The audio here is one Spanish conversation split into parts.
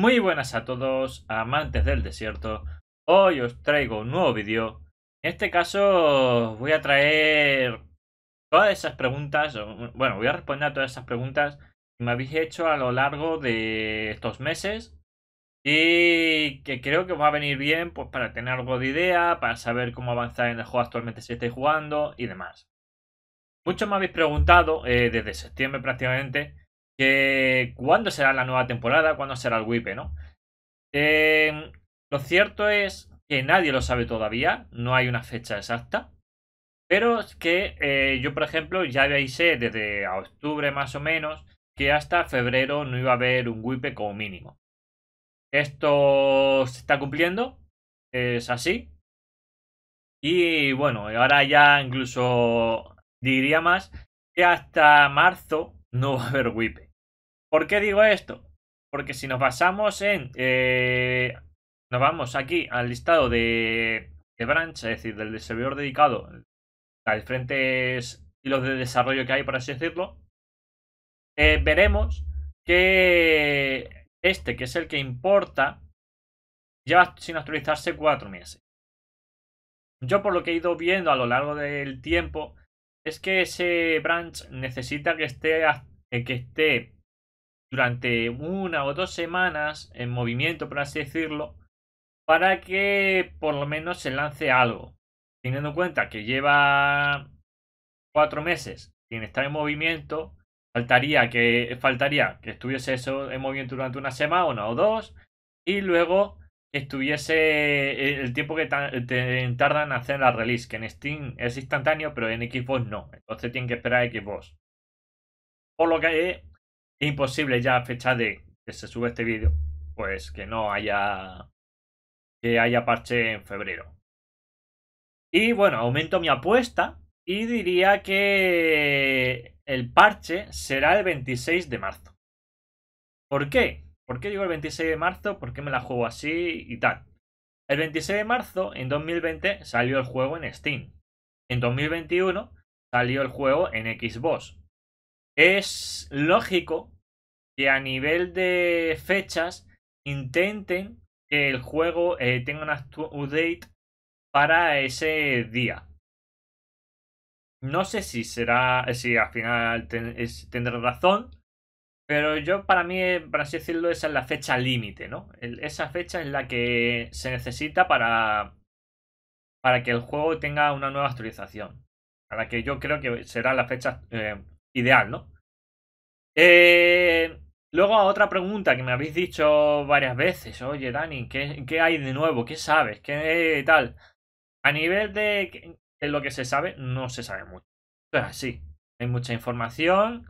Muy buenas a todos, amantes del desierto. Hoy os traigo un nuevo vídeo. En este caso voy a traer todas esas preguntas, bueno, voy a responder a todas esas preguntas que me habéis hecho a lo largo de estos meses y que creo que va a venir bien pues para tener algo de idea, para saber cómo avanzar en el juego actualmente si estáis jugando y demás. Muchos me habéis preguntado eh, desde septiembre prácticamente cuándo será la nueva temporada, cuándo será el WIPE, ¿no? Eh, lo cierto es que nadie lo sabe todavía, no hay una fecha exacta, pero es que eh, yo, por ejemplo, ya veis desde octubre más o menos que hasta febrero no iba a haber un WIPE como mínimo. Esto se está cumpliendo, es así. Y bueno, ahora ya incluso diría más que hasta marzo no va a haber WIPE. ¿Por qué digo esto? Porque si nos basamos en... Eh, nos vamos aquí al listado de, de branch, es decir, del servidor dedicado a diferentes hilos de desarrollo que hay, por así decirlo, eh, veremos que este, que es el que importa, lleva sin actualizarse cuatro meses. Yo por lo que he ido viendo a lo largo del tiempo, es que ese branch necesita que esté, eh, que esté durante una o dos semanas en movimiento, por así decirlo, para que por lo menos se lance algo. Teniendo en cuenta que lleva cuatro meses sin estar en movimiento, faltaría que, faltaría que estuviese eso en movimiento durante una semana, una o dos, y luego estuviese el tiempo que tardan en hacer la release, que en Steam es instantáneo, pero en Xbox no. Entonces tienen que esperar a Xbox. Por lo que imposible ya fecha de que se sube este vídeo, pues que no haya que haya parche en febrero. Y bueno, aumento mi apuesta y diría que el parche será el 26 de marzo. ¿Por qué? ¿Por qué digo el 26 de marzo? ¿Por qué me la juego así y tal? El 26 de marzo en 2020 salió el juego en Steam. En 2021 salió el juego en Xbox es lógico que a nivel de fechas intenten que el juego eh, tenga un update para ese día. No sé si será, si al final tendrá razón, pero yo para mí, eh, para así decirlo, esa es la fecha límite, ¿no? esa fecha es la que se necesita para, para que el juego tenga una nueva actualización. para que yo creo que será la fecha eh, ideal, ¿no? Eh, luego a otra pregunta que me habéis dicho varias veces, oye Dani, ¿qué, hay de nuevo? ¿Qué sabes? ¿Qué tal? A nivel de, lo que se sabe, no se sabe mucho. sea, sí, hay mucha información,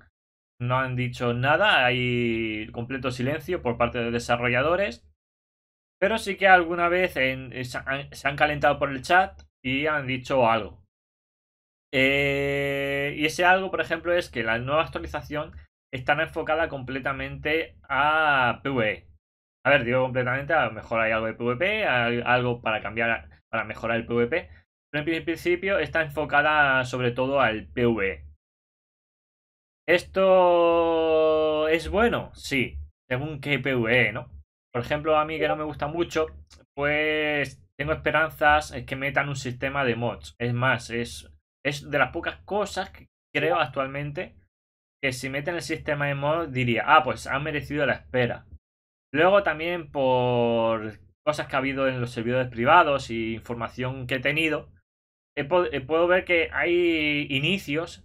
no han dicho nada, hay completo silencio por parte de desarrolladores, pero sí que alguna vez se han calentado por el chat y han dicho algo. Eh, y ese algo, por ejemplo, es que la nueva actualización está enfocada completamente a PvE. A ver, digo completamente, a lo mejor hay algo de PvP, algo para cambiar, para mejorar el PvP, pero en principio está enfocada sobre todo al PvE. ¿Esto es bueno? Sí, según qué PvE, ¿no? Por ejemplo, a mí que no me gusta mucho, pues tengo esperanzas en que metan un sistema de mods. Es más, es es de las pocas cosas que creo actualmente que si meten el sistema de modo, diría, ah, pues han merecido la espera. Luego también por cosas que ha habido en los servidores privados y información que he tenido, eh, puedo ver que hay inicios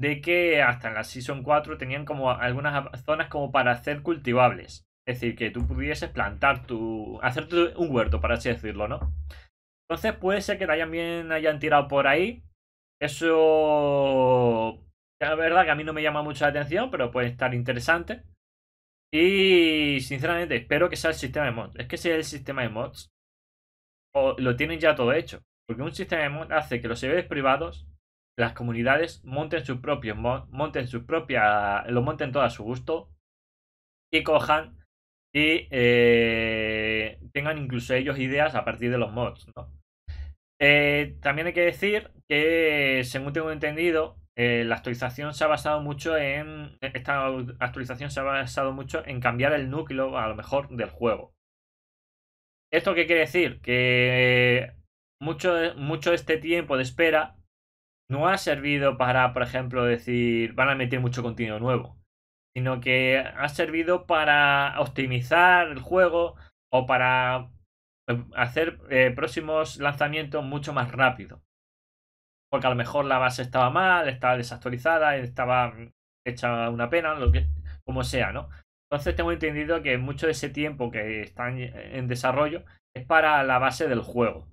de que hasta en la Season 4 tenían como algunas zonas como para hacer cultivables. Es decir, que tú pudieses plantar tu... hacer un huerto, para así decirlo, ¿no? Entonces puede ser que también hayan tirado por ahí eso la verdad que a mí no me llama mucho la atención, pero puede estar interesante. Y sinceramente, espero que sea el sistema de mods. Es que si es el sistema de mods, o lo tienen ya todo hecho. Porque un sistema de mods hace que los servidores privados, las comunidades, monten sus propios mods, monten sus propias. lo monten todo a su gusto. Y cojan y eh, tengan incluso ellos ideas a partir de los mods, ¿no? Eh, también hay que decir que, según tengo entendido, eh, la actualización se ha basado mucho en. E, esta actualización se ha basado mucho en cambiar el núcleo, a lo mejor, del juego. ¿Esto qué quiere decir? Que mucho, eh, mucho este tiempo de espera no ha servido para, por ejemplo, decir van a meter mucho contenido nuevo, sino que ha servido para optimizar el juego o para hacer eh, próximos lanzamientos mucho más rápido. Porque a lo mejor la base estaba mal, estaba desactualizada, estaba hecha una pena, lo que, como sea, ¿no? Entonces tengo entendido que mucho de ese tiempo que están en desarrollo es para la base del juego.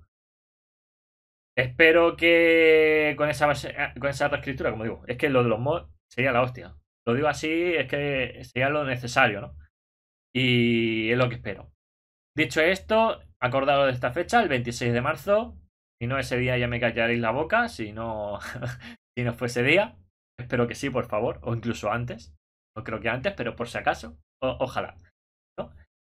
Espero que con esa base, con esa reescritura, como digo, es que lo de los mods sería la hostia. Lo digo así, es que sería lo necesario, ¿no? Y es lo que espero. Dicho esto, acordado de esta fecha, el 26 de marzo. Si no ese día ya me callaréis la boca, si no, si no fue día. Espero que sí, por favor, o incluso antes. No creo que antes, pero por si acaso, ojalá.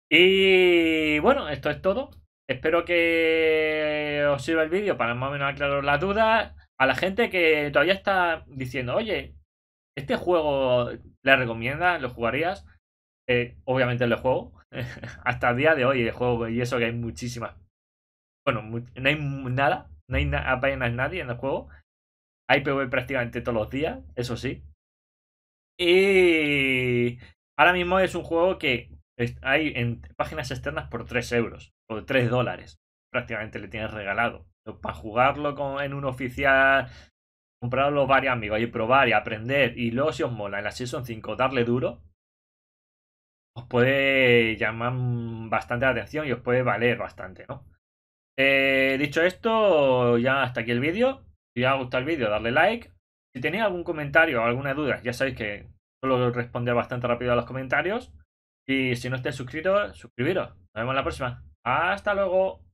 Y bueno, esto es todo. Espero que os sirva el vídeo para más o menos aclarar las dudas. A la gente que todavía está diciendo, oye, ¿este juego le recomiendas? ¿Lo jugarías? Eh, obviamente lo juego. hasta el día de hoy el juego y eso que hay muchísimas. Bueno, no hay nada, no hay apenas nadie en el juego. Hay PV prácticamente todos los días, eso sí. Y ahora mismo es un juego que hay en páginas externas por 3 euros, O 3 dólares. Prácticamente le tienes regalado. Para jugarlo en un oficial, comprarlo varios amigos y probar y aprender. Y luego si os mola en la Season 5 darle duro, os puede llamar bastante la atención y os puede valer bastante, ¿no? Eh, dicho esto, ya hasta aquí el vídeo. Si os ha gustado el vídeo, darle like. Si tenéis algún comentario o alguna duda, ya sabéis que solo responder bastante rápido a los comentarios. Y si no estáis suscritos, suscribiros. Nos vemos la próxima. Hasta luego.